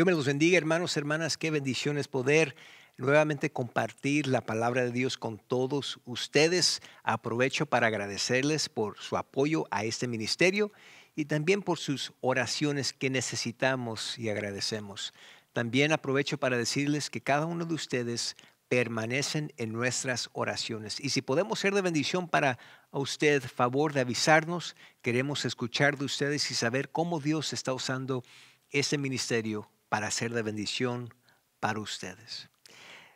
Dios me los bendiga, hermanos, hermanas. Qué bendición es poder nuevamente compartir la palabra de Dios con todos ustedes. Aprovecho para agradecerles por su apoyo a este ministerio y también por sus oraciones que necesitamos y agradecemos. También aprovecho para decirles que cada uno de ustedes permanecen en nuestras oraciones. Y si podemos ser de bendición para usted, favor de avisarnos, queremos escuchar de ustedes y saber cómo Dios está usando este ministerio para ser de bendición para ustedes.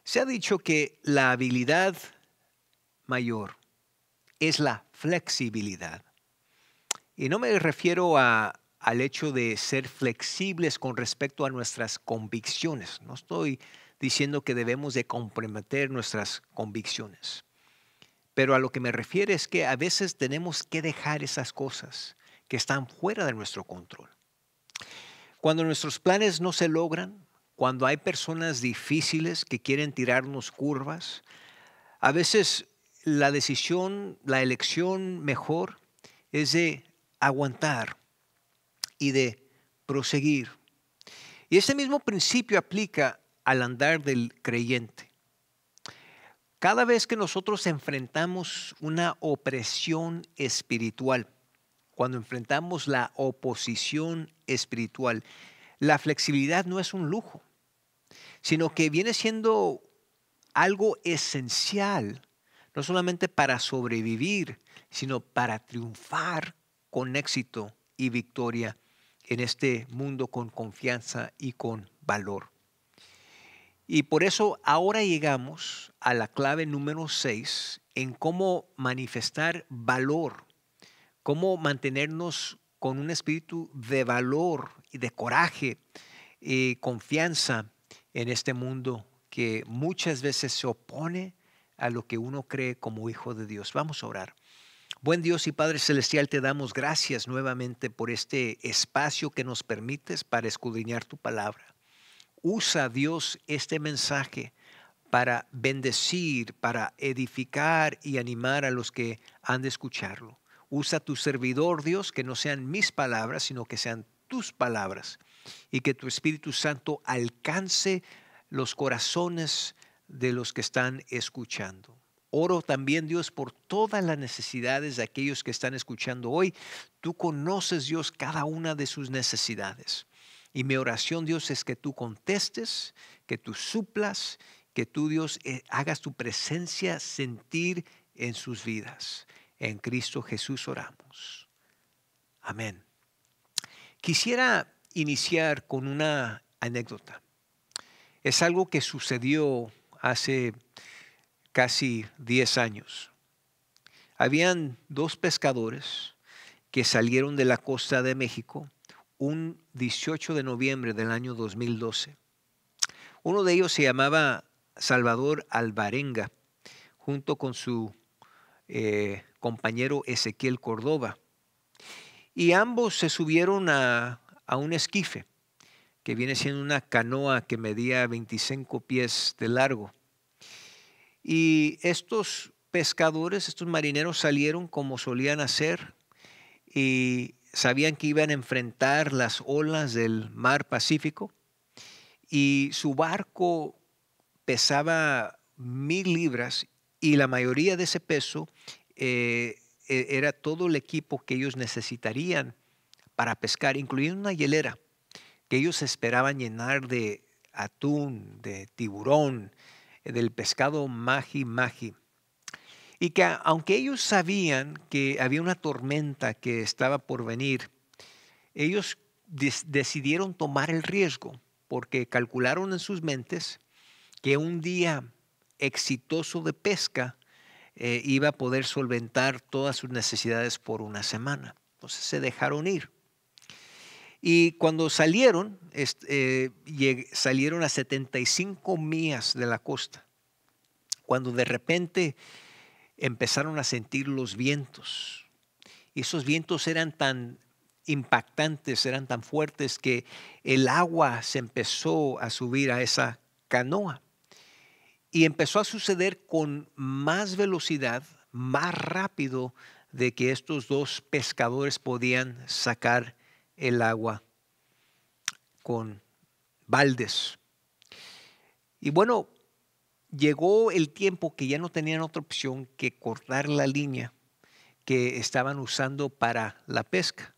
Se ha dicho que la habilidad mayor es la flexibilidad. Y no me refiero al hecho de ser flexibles con respecto a nuestras convicciones. No estoy diciendo que debemos de comprometer nuestras convicciones. Pero a lo que me refiero es que a veces tenemos que dejar esas cosas que están fuera de nuestro control. Cuando nuestros planes no se logran, cuando hay personas difíciles que quieren tirarnos curvas, a veces la decisión, la elección mejor es de aguantar y de proseguir. Y ese mismo principio aplica al andar del creyente. Cada vez que nosotros enfrentamos una opresión espiritual, cuando enfrentamos la oposición espiritual. La flexibilidad no es un lujo, sino que viene siendo algo esencial, no solamente para sobrevivir, sino para triunfar con éxito y victoria en este mundo con confianza y con valor. Y por eso ahora llegamos a la clave número 6 en cómo manifestar valor cómo mantenernos con un espíritu de valor y de coraje y eh, confianza en este mundo que muchas veces se opone a lo que uno cree como hijo de Dios. Vamos a orar. Buen Dios y Padre Celestial, te damos gracias nuevamente por este espacio que nos permites para escudriñar tu palabra. Usa Dios este mensaje para bendecir, para edificar y animar a los que han de escucharlo. Usa tu servidor, Dios, que no sean mis palabras, sino que sean tus palabras. Y que tu Espíritu Santo alcance los corazones de los que están escuchando. Oro también, Dios, por todas las necesidades de aquellos que están escuchando hoy. Tú conoces, Dios, cada una de sus necesidades. Y mi oración, Dios, es que tú contestes, que tú suplas, que tú, Dios, eh, hagas tu presencia sentir en sus vidas. En Cristo Jesús oramos. Amén. Quisiera iniciar con una anécdota. Es algo que sucedió hace casi 10 años. Habían dos pescadores que salieron de la costa de México un 18 de noviembre del año 2012. Uno de ellos se llamaba Salvador Alvarenga, junto con su eh, compañero Ezequiel Córdoba. Y ambos se subieron a, un esquife, que viene siendo una canoa que medía 25 pies de largo. Y estos pescadores, estos marineros salieron como solían hacer y sabían que iban a enfrentar las olas del mar Pacífico y su barco pesaba mil libras y la mayoría de ese peso eh, e-, era todo el equipo que ellos necesitarían para pescar, incluyendo una hielera que ellos esperaban llenar de atún, de tiburón, del pescado magi magi. Y que aunque ellos sabían que había una tormenta que estaba por venir, ellos decidieron tomar el riesgo porque calcularon en sus mentes que un día exitoso de pesca eh, iba a poder solventar todas sus necesidades por una semana. Entonces se dejaron ir. Y cuando salieron, eh, salieron a 75 millas de la costa, cuando de repente empezaron a sentir los vientos. Y esos vientos eran tan impactantes, eran tan fuertes que el agua se empezó a subir a esa canoa. Y empezó a suceder con más velocidad, más rápido de que estos dos pescadores podían sacar el agua con baldes. Y bueno, llegó el tiempo que ya no tenían otra opción que cortar la línea que estaban usando para la pesca.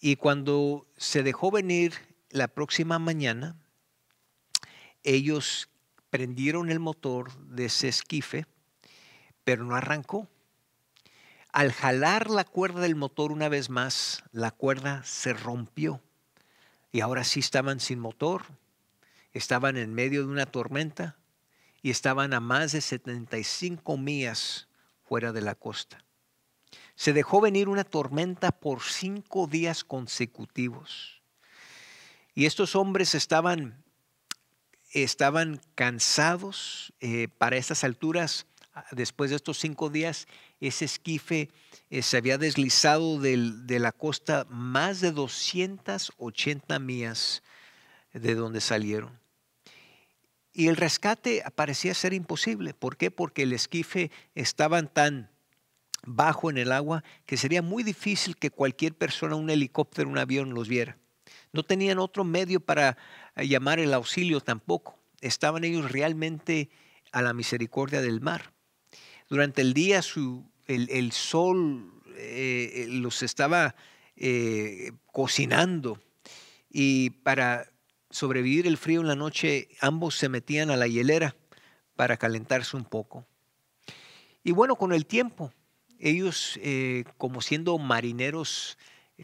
Y cuando se dejó venir la próxima mañana, ellos prendieron el motor de ese esquife, pero no arrancó. Al jalar la cuerda del motor una vez más, la cuerda se rompió. Y ahora sí estaban sin motor, estaban en medio de una tormenta y estaban a más de 75 millas fuera de la costa. Se dejó venir una tormenta por cinco días consecutivos. Y estos hombres estaban estaban cansados eh, para estas alturas. Ah, después de estos cinco días, ese esquife eh, se había deslizado de la costa más de 280 millas de donde salieron. Y el rescate parecía ser imposible. ¿Por qué? Porque el esquife estaba tan bajo en el agua que sería muy difícil que cualquier persona, un helicóptero, un avión los viera. No tenían otro medio para llamar el auxilio tampoco. Estaban ellos realmente a la misericordia del mar. Durante el día el, sol eh, eh, los estaba eh, cocinando y para sobrevivir el frío en la noche ambos se metían a la hielera para calentarse un poco. Y bueno, con el tiempo, ellos como siendo marineros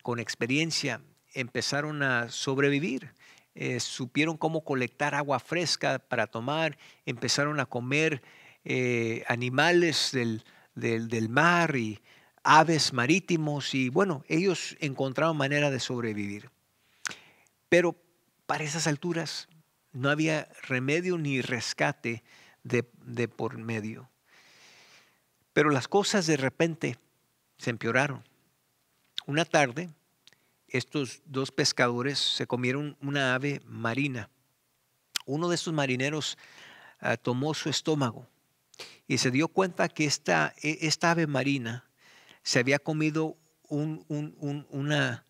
con experiencia empezaron a sobrevivir eh, supieron cómo colectar agua fresca para tomar, empezaron a comer eh, animales del, mar y aves marítimos y bueno, ellos encontraron manera de sobrevivir. Pero para esas alturas no había remedio ni rescate de, por medio. Pero las cosas de repente se empeoraron. Una tarde, estos dos pescadores se comieron una ave marina. Uno de estos marineros ah, tomó su estómago y se dio cuenta que esta, e, ave marina se había comido eh, una,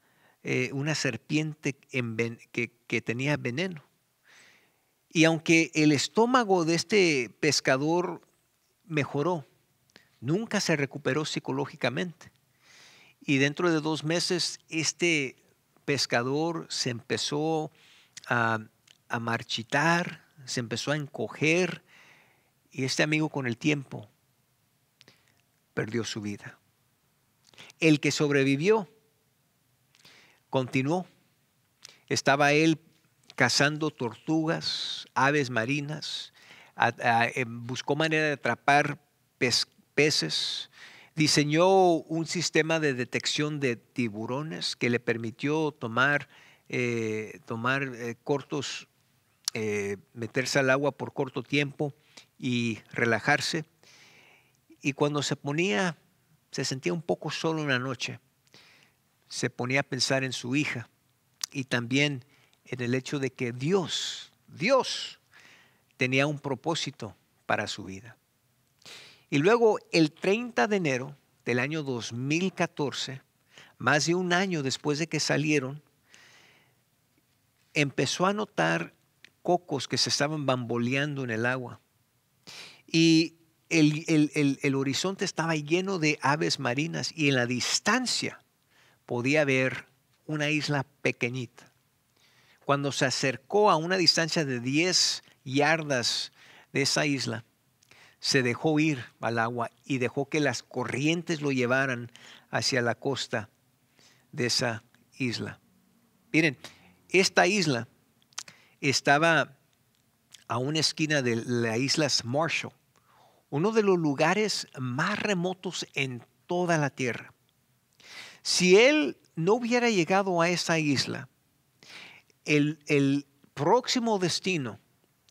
serpiente que tenía veneno. Y aunque el estómago de este pescador mejoró, nunca se recuperó psicológicamente. Y dentro de dos meses, este pescador se empezó a, marchitar, se empezó a encoger, y este amigo con el tiempo perdió su vida. El que sobrevivió continuó. Estaba él cazando tortugas, aves marinas, buscó manera de atrapar peces, diseñó un sistema de detección de tiburones que le permitió tomar, eh, tomar eh, cortos, eh, meterse al agua por corto tiempo y relajarse. Y cuando se ponía, se sentía un poco solo en la noche, se ponía a pensar en su hija y también en el hecho de que Dios, Dios, tenía un propósito para su vida. Y luego el 30 de enero del año 2014, más de un año después de que salieron, empezó a notar cocos que se estaban bamboleando en el agua. Y el, horizonte estaba lleno de aves marinas y en la distancia podía ver una isla pequeñita. Cuando se acercó a una distancia de 10 yardas de esa isla, se dejó ir al agua y dejó que las corrientes lo llevaran hacia la costa de esa isla. Miren, esta isla estaba a una esquina de las islas Marshall, uno de los lugares más remotos en toda la Tierra. Si él no hubiera llegado a esa isla, el, el próximo destino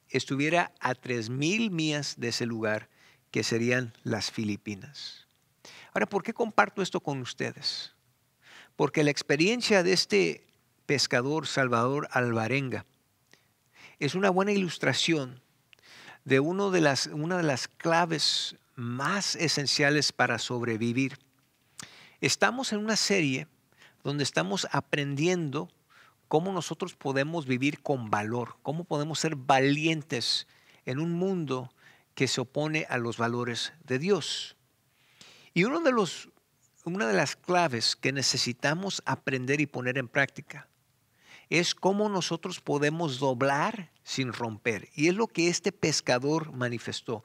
estuviera a 3.000 millas de ese lugar, que serían las Filipinas. Ahora, ¿por qué comparto esto con ustedes? Porque la experiencia de este pescador Salvador Alvarenga es una buena ilustración de, de las, una de las claves más esenciales para sobrevivir. Estamos en una serie donde estamos aprendiendo cómo nosotros podemos vivir con valor, cómo podemos ser valientes en un mundo que se opone a los valores de Dios. Y uno de los, una de las claves que necesitamos aprender y poner en práctica es cómo nosotros podemos doblar sin romper. Y es lo que este pescador manifestó.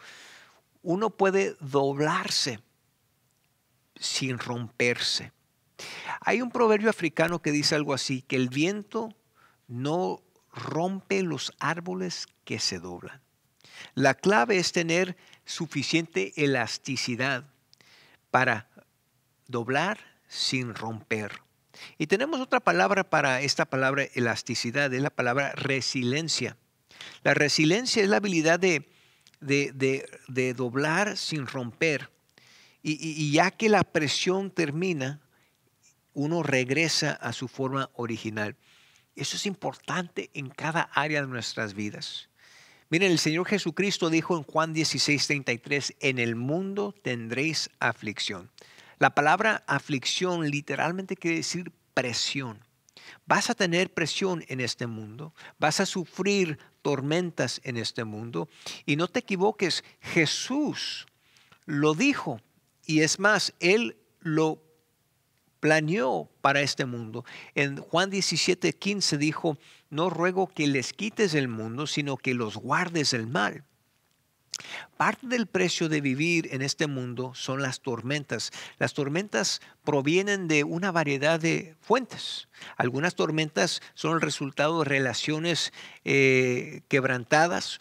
Uno puede doblarse sin romperse. Hay un proverbio africano que dice algo así, que el viento no rompe los árboles que se doblan. La clave es tener suficiente elasticidad para doblar sin romper. Y tenemos otra palabra para esta palabra elasticidad, es la palabra resiliencia. La resiliencia es la habilidad de, doblar sin romper. y ya que la presión termina, uno regresa a su forma original. Eso es importante en cada área de nuestras vidas. Miren, el Señor Jesucristo dijo en Juan 16, 33, en el mundo tendréis aflicción. La palabra aflicción literalmente quiere decir presión. Vas a tener presión en este mundo, vas a sufrir tormentas en este mundo. Y no te equivoques, Jesús lo dijo. Y es más, Él lo planeó para este mundo. En Juan 17, 15 dijo, no ruego que les quites el mundo, sino que los guardes del mal. Parte del precio de vivir en este mundo son las tormentas. Las tormentas provienen de una variedad de fuentes. Algunas tormentas son el resultado de relaciones eh, quebrantadas,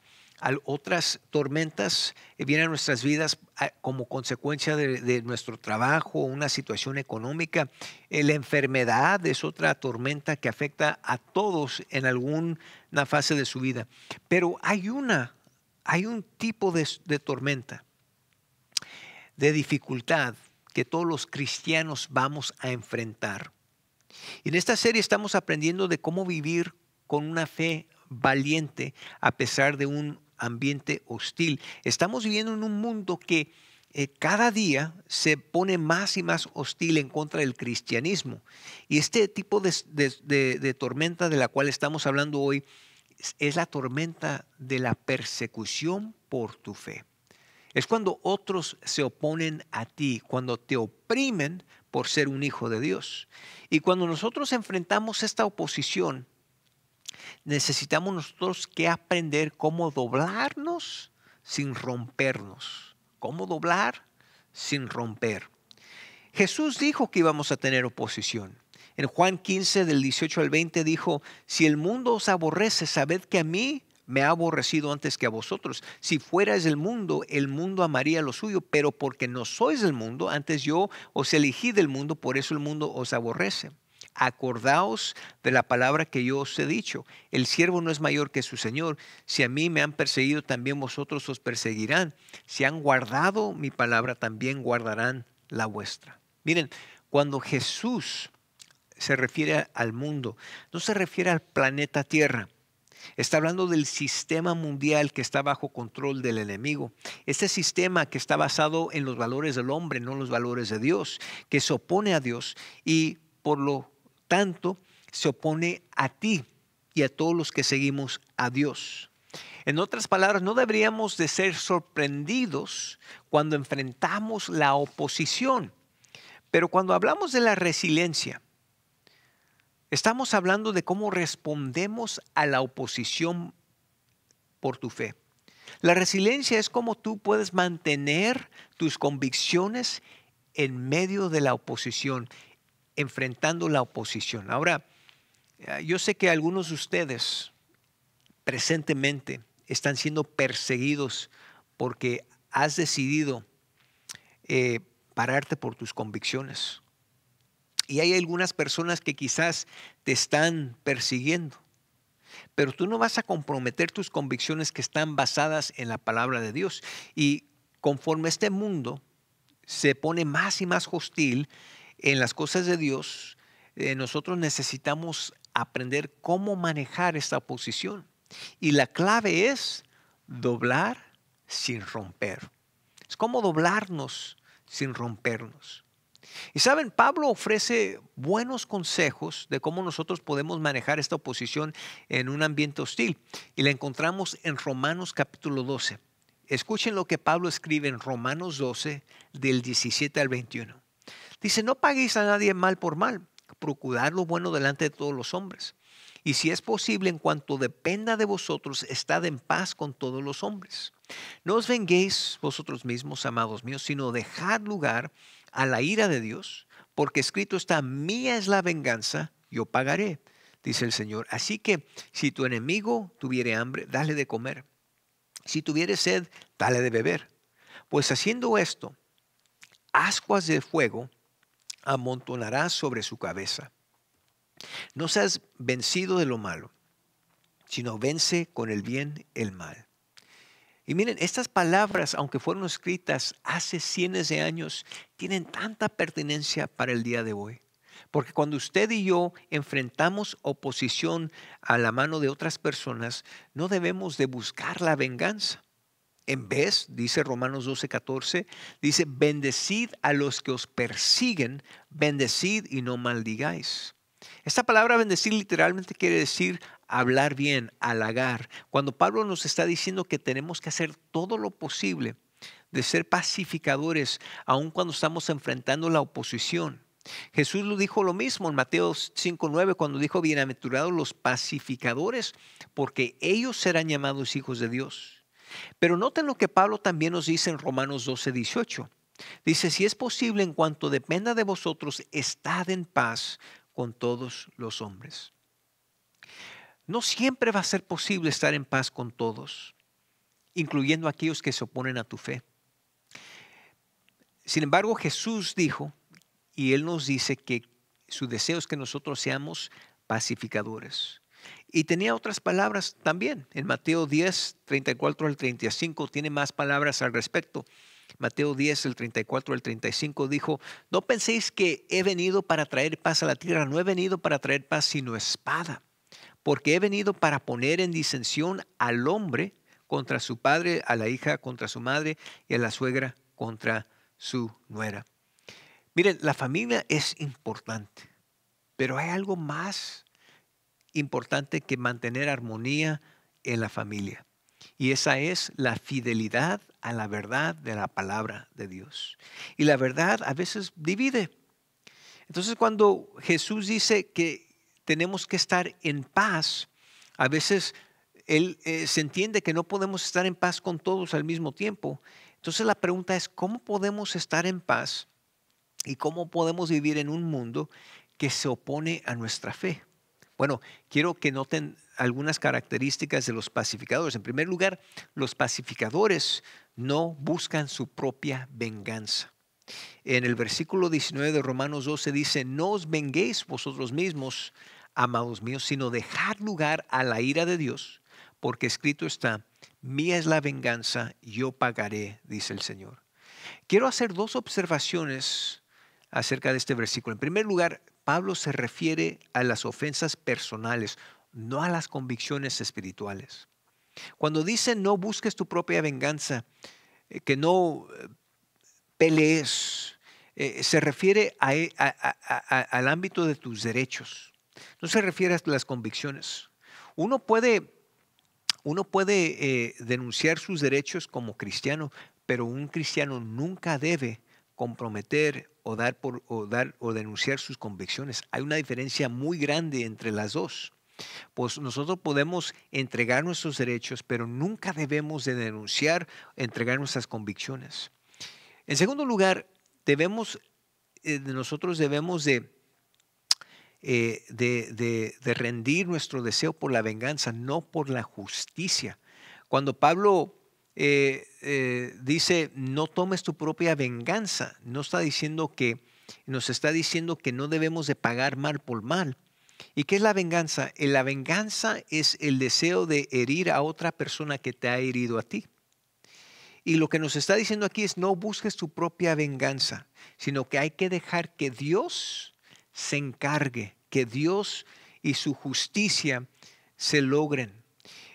otras tormentas eh, vienen a nuestras vidas ah, como consecuencia de, nuestro trabajo, una situación económica. Eh, la enfermedad es otra tormenta que afecta a todos en alguna fase de su vida. Pero hay una, hay un tipo de, de tormenta, de dificultad que todos los cristianos vamos a enfrentar. Y en esta serie estamos aprendiendo de cómo vivir con una fe valiente a pesar de un ambiente hostil. Estamos viviendo en un mundo que eh, cada día se pone más y más hostil en contra del cristianismo. Y este tipo de, tormenta de la cual estamos hablando hoy es la tormenta de la persecución por tu fe. Es cuando otros se oponen a ti, cuando te oprimen por ser un hijo de Dios. Y cuando nosotros enfrentamos esta oposición, necesitamos nosotros que aprender cómo doblarnos sin rompernos. ¿Cómo doblar sin romper? Jesús dijo que íbamos a tener oposición. En Juan 15 del 18 al 20 dijo, si el mundo os aborrece, sabed que a mí me ha aborrecido antes que a vosotros. Si fuerais del mundo, el mundo amaría lo suyo, pero porque no sois del mundo, antes yo os elegí del mundo, por eso el mundo os aborrece acordaos de la palabra que yo os he dicho. El siervo no es mayor que su Señor. Si a mí me han perseguido, también vosotros os perseguirán. Si han guardado mi palabra, también guardarán la vuestra. Miren, cuando Jesús se refiere al mundo, no se refiere al planeta Tierra. Está hablando del sistema mundial que está bajo control del enemigo. Este sistema que está basado en los valores del hombre, no los valores de Dios, que se opone a Dios y por lo tanto, se opone a ti y a todos los que seguimos a Dios. En otras palabras, no deberíamos de ser sorprendidos cuando enfrentamos la oposición. Pero cuando hablamos de la resiliencia, estamos hablando de cómo respondemos a la oposición por tu fe. La resiliencia es cómo tú puedes mantener tus convicciones en medio de la oposición enfrentando la oposición. Ahora, eh, yo sé que algunos de ustedes presentemente están siendo perseguidos porque has decidido eh, pararte por tus convicciones. Y hay algunas personas que quizás te están persiguiendo, pero tú no vas a comprometer tus convicciones que están basadas en la palabra de Dios. Y conforme este mundo se pone más y más hostil en las cosas de Dios, eh, nosotros necesitamos aprender cómo manejar esta oposición. Y la clave es doblar sin romper. Es como doblarnos sin rompernos. Y saben, Pablo ofrece buenos consejos de cómo nosotros podemos manejar esta oposición en un ambiente hostil. Y la encontramos en Romanos capítulo 12. Escuchen lo que Pablo escribe en Romanos 12 del 17 al 21. Dice, no paguéis a nadie mal por mal, procurad lo bueno delante de todos los hombres. Y si es posible, en cuanto dependa de vosotros, estad en paz con todos los hombres. No os venguéis vosotros mismos, amados míos, sino dejad lugar a la ira de Dios, porque escrito está, mía es la venganza, yo pagaré, dice el Señor. Así que si tu enemigo tuviere hambre, dale de comer. Si tuviere sed, dale de beber. Pues haciendo esto, ascuas de fuego amontonará sobre su cabeza. No seas vencido de lo malo, sino vence con el bien el mal. Y miren, estas palabras, aunque fueron escritas hace cientos de años, tienen tanta pertinencia para el día de hoy. Porque cuando usted y yo enfrentamos oposición a la mano de otras personas, no debemos de buscar la venganza. En vez, dice Romanos 12, 14, dice, bendecid a los que os persiguen, bendecid y no maldigáis. Esta palabra bendecir literalmente quiere decir hablar bien, halagar. Cuando Pablo nos está diciendo que tenemos que hacer todo lo posible de ser pacificadores, aun cuando estamos enfrentando la oposición. Jesús lo dijo lo mismo en Mateo 5:9 cuando dijo bienaventurados los pacificadores, porque ellos serán llamados hijos de Dios. Pero noten lo que Pablo también nos dice en Romanos 12, 18. Dice, si es posible, en cuanto dependa de vosotros, estad en paz con todos los hombres. No siempre va a ser posible estar en paz con todos, incluyendo aquellos que se oponen a tu fe. Sin embargo, Jesús dijo, y Él nos dice que su deseo es que nosotros seamos pacificadores. Y tenía otras palabras también. En Mateo 10, 34 al 35 tiene más palabras al respecto. Mateo 10, el 34 al 35 dijo, no penséis que he venido para traer paz a la tierra, no he venido para traer paz sino espada, porque he venido para poner en disensión al hombre contra su padre, a la hija contra su madre y a la suegra contra su nuera. Miren, la familia es importante, pero hay algo más importante que mantener armonía en la familia. Y esa es la fidelidad a la verdad de la palabra de Dios. Y la verdad a veces divide. Entonces cuando Jesús dice que tenemos que estar en paz, a veces él eh, se entiende que no podemos estar en paz con todos al mismo tiempo. Entonces la pregunta es, ¿cómo podemos estar en paz y cómo podemos vivir en un mundo que se opone a nuestra fe? Bueno, quiero que noten algunas características de los pacificadores. En primer lugar, los pacificadores no buscan su propia venganza. En el versículo 19 de Romanos 12 dice, no os venguéis vosotros mismos, amados míos, sino dejad lugar a la ira de Dios, porque escrito está, mía es la venganza, yo pagaré, dice el Señor. Quiero hacer dos observaciones acerca de este versículo. En primer lugar, Pablo se refiere a las ofensas personales, no a las convicciones espirituales. Cuando dice no busques tu propia venganza, eh, que no eh, pelees, eh, se refiere e, al ámbito de tus derechos, no se refiere a las convicciones. Uno puede, uno puede denunciar sus derechos como cristiano, pero un cristiano nunca debe comprometer o dar, por, dar o denunciar sus convicciones. Hay una diferencia muy grande entre las dos. Pues nosotros podemos entregar nuestros derechos, pero nunca debemos de denunciar, entregar nuestras convicciones. En segundo lugar, debemos, eh, nosotros debemos eh, de, de rendir nuestro deseo por la venganza, no por la justicia. Cuando Pablo eh, eh, dice, no tomes tu propia venganza. No está diciendo que, nos está diciendo que no debemos de pagar mal por mal. ¿Y qué es la venganza? Eh, la venganza es el deseo de herir a otra persona que te ha herido a ti. Y lo que nos está diciendo aquí es no busques tu propia venganza, sino que hay que dejar que Dios se encargue, que Dios y su justicia se logren.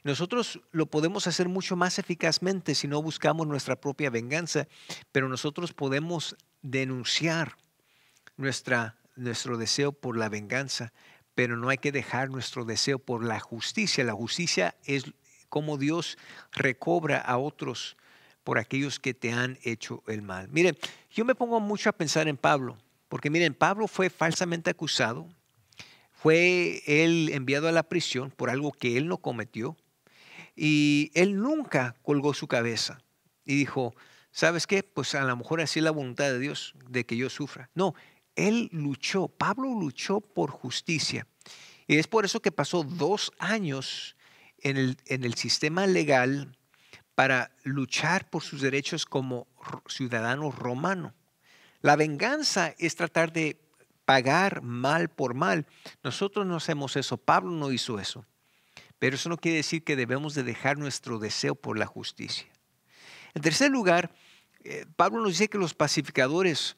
Nosotros lo podemos hacer mucho más eficazmente si no buscamos nuestra propia venganza, pero nosotros podemos denunciar nuestra, nuestro deseo por la venganza, pero no hay que dejar nuestro deseo por la justicia. La justicia es como Dios recobra a otros por aquellos que te han hecho el mal. Miren, yo me pongo mucho a pensar en Pablo, porque miren, Pablo fue falsamente acusado, fue él enviado a la prisión por algo que él no cometió, y él nunca colgó su cabeza y dijo, ¿sabes qué? Pues a lo mejor así es la voluntad de Dios de que yo sufra. No, él luchó, Pablo luchó por justicia. Y es por eso que pasó dos años en el, en el sistema legal para luchar por sus derechos como ciudadano romano. La venganza es tratar de pagar mal por mal. Nosotros no hacemos eso, Pablo no hizo eso. Pero eso no quiere decir que debemos de dejar nuestro deseo por la justicia. En tercer lugar, eh, Pablo nos dice que los pacificadores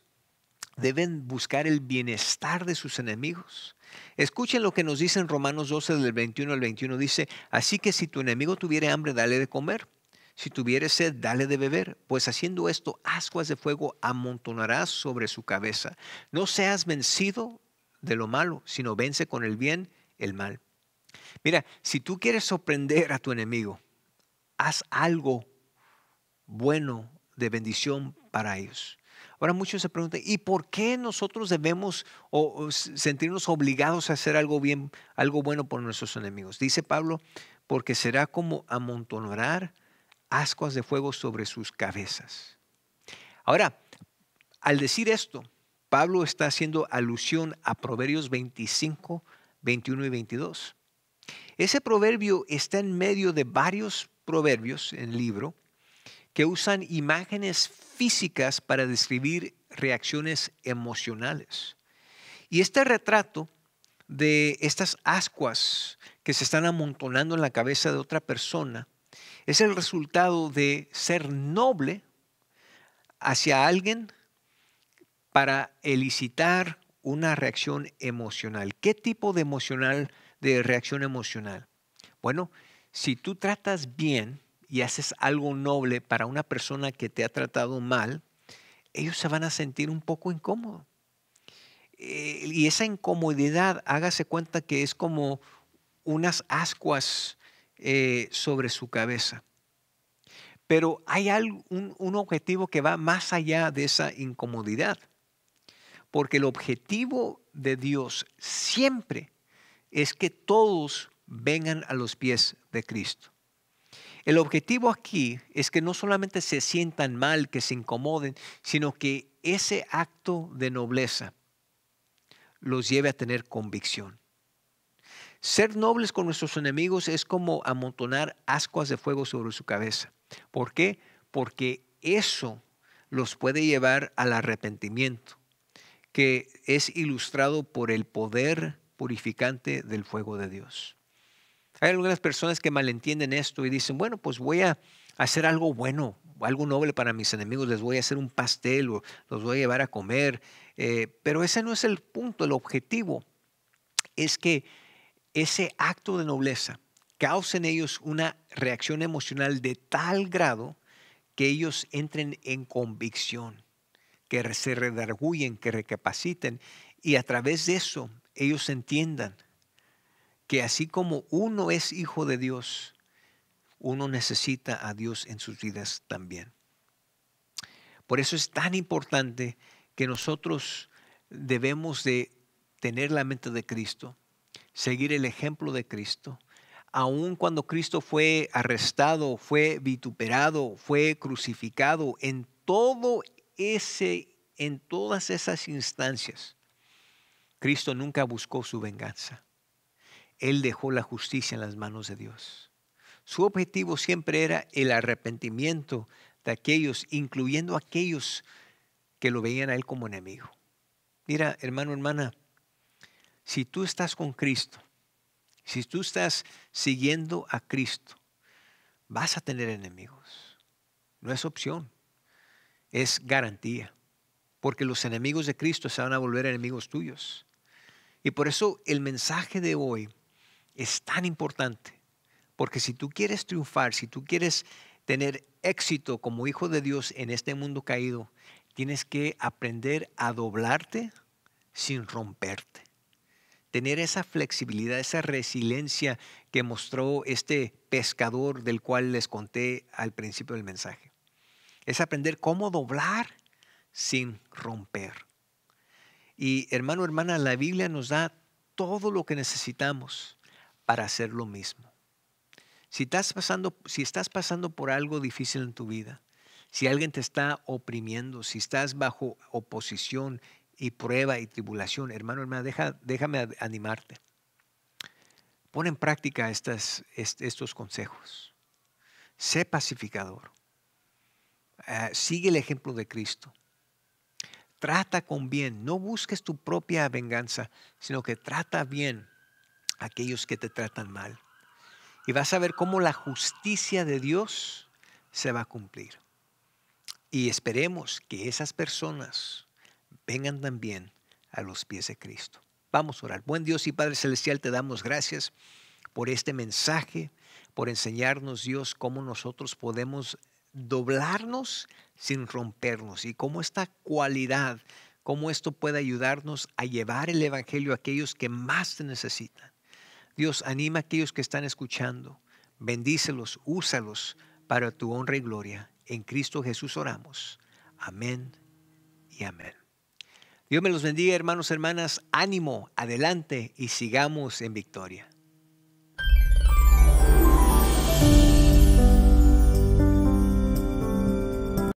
deben buscar el bienestar de sus enemigos. Escuchen lo que nos dice en Romanos 12 del 21 al 21. Dice, así que si tu enemigo tuviere hambre, dale de comer. Si tuviere sed, dale de beber, pues haciendo esto, ascuas de fuego amontonarás sobre su cabeza. No seas vencido de lo malo, sino vence con el bien el mal. Mira, si tú quieres sorprender a tu enemigo, haz algo bueno de bendición para ellos. Ahora muchos se preguntan, ¿y por qué nosotros debemos o, sentirnos obligados a hacer algo bien, algo bueno por nuestros enemigos? Dice Pablo, porque será como amontonar ascuas de fuego sobre sus cabezas. Ahora, al decir esto, Pablo está haciendo alusión a Proverbios 25, 21 y 22. Ese proverbio está en medio de varios proverbios en el libro que usan imágenes físicas para describir reacciones emocionales. Y este retrato de estas ascuas que se están amontonando en la cabeza de otra persona es el resultado de ser noble hacia alguien para elicitar una reacción emocional. ¿Qué tipo de emocional de reacción emocional? Bueno, si tú tratas bien y haces algo noble para una persona que te ha tratado mal, ellos se van a sentir un poco incómodos. Eh, y esa incomodidad, hágase cuenta que es como unas ascuas eh, sobre su cabeza. Pero hay un, un objetivo que va más allá de esa incomodidad, porque el objetivo de Dios siempre es que todos vengan a los pies de Cristo. El objetivo aquí es que no solamente se sientan mal, que se incomoden, sino que ese acto de nobleza los lleve a tener convicción. Ser nobles con nuestros enemigos es como amontonar ascuas de fuego sobre su cabeza. ¿Por qué? Porque eso los puede llevar al arrepentimiento, que es ilustrado por el poder purificante del fuego de Dios. Hay algunas personas que malentienden esto y dicen, bueno, pues voy a hacer algo bueno, algo noble para mis enemigos, les voy a hacer un pastel o los voy a llevar a comer. Eh, pero ese no es el punto, el objetivo es que ese acto de nobleza cause en ellos una reacción emocional de tal grado que ellos entren en convicción, que se redarguyen, que recapaciten y a través de eso ellos entiendan que así como uno es hijo de Dios, uno necesita a Dios en sus vidas también. Por eso es tan importante que nosotros debemos de tener la mente de Cristo, seguir el ejemplo de Cristo. Aun cuando Cristo fue arrestado, fue vituperado, fue crucificado, en todo ese en todas esas instancias, Cristo nunca buscó su venganza. Él dejó la justicia en las manos de Dios. Su objetivo siempre era el arrepentimiento de aquellos, incluyendo aquellos que lo veían a Él como enemigo. Mira, hermano, hermana, si tú estás con Cristo, si tú estás siguiendo a Cristo, vas a tener enemigos. No es opción, es garantía, porque los enemigos de Cristo se van a volver enemigos tuyos. Y por eso el mensaje de hoy es tan importante, porque si tú quieres triunfar, si tú quieres tener éxito como hijo de Dios en este mundo caído, tienes que aprender a doblarte sin romperte. Tener esa flexibilidad, esa resiliencia que mostró este pescador del cual les conté al principio del mensaje. Es aprender cómo doblar sin romper. Y hermano, hermana, la Biblia nos da todo lo que necesitamos para hacer lo mismo. Si estás pasando, si estás pasando por algo difícil en tu vida, si alguien te está oprimiendo, si estás bajo oposición y prueba y tribulación, hermano, hermana, déjame animarte. Pon en práctica estos consejos. Sé pacificador. Ah, sigue el ejemplo de Cristo. Trata con bien, no busques tu propia venganza, sino que trata bien a aquellos que te tratan mal. Y vas a ver cómo la justicia de Dios se va a cumplir. Y esperemos que esas personas vengan también a los pies de Cristo. Vamos a orar. Buen Dios y Padre Celestial, te damos gracias por este mensaje, por enseñarnos, Dios, cómo nosotros podemos doblarnos sin rompernos y cómo esta cualidad, cómo esto puede ayudarnos a llevar el Evangelio a aquellos que más te necesitan. Dios, anima a aquellos que están escuchando, bendícelos, úsalos para tu honra y gloria. En Cristo Jesús oramos. Amén y amén. Dios me los bendiga, hermanos, hermanas. Ánimo, adelante y sigamos en victoria.